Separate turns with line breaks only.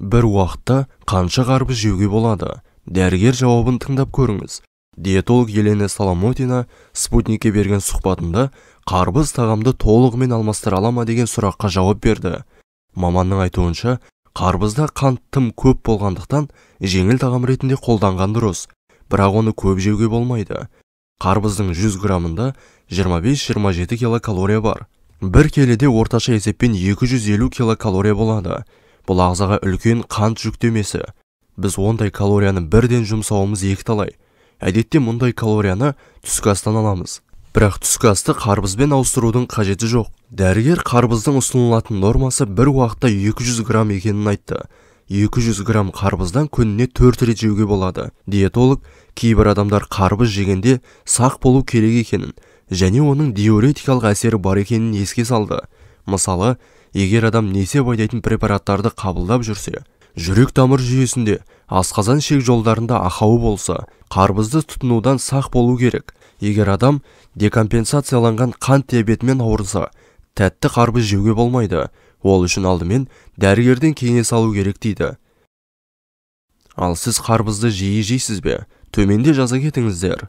бір уақытта қанша қарбыз жеуге болады дәрігер жауабын тыңдап көріңіз диетолог елена соломотина спутникке берген сұхбатында қарбыз тағамды толығымен алмастыра ала ма деген сұраққа жауап берді маманның айтуынша қарбызда қант тым көп болғандықтан жеңіл тағам ретінде қолданған дұрыс бірақ оны көп жеуге болмайды қарбыздың 100 граммында 25-27 килокалория бар бір келіде орташа есеппен 250 килокалория болады бұл ағзаға үлкен қант жүктемесі біз ондай калорияны бірден жұмсауымыз екіталай әдетте мұндай калорияны түскі астан аламыз бірақ түскі асты қарбызбен ауыстырудың қажеті жоқ дәрігер қарбыздың ұсынылатын нормасы бір уақытта 200 грамм екенін айтты 200 грамм қарбыздан күніне 4 рет жеуге болады диетолог кейбір адамдар қарбыз жегенде сақ болу керек екенін және оның диуретикалық әсері бар екенін еске салды мысалы егер адам несеп айдайтын препараттарды қабылдап жүрсе жүрек тамыр жүйесінде асқазан шек жолдарында ақауы болса қарбызды тұтынудан сақ болу керек егер адам декомпенсацияланған қант диабетімен ауырса тәтті қарбыз жеуге болмайды ол үшін алдымен дәрігерден кеңес алу керек дейді ал сіз қарбызды жиі жейсіз бе төменде жаза кетіңіздер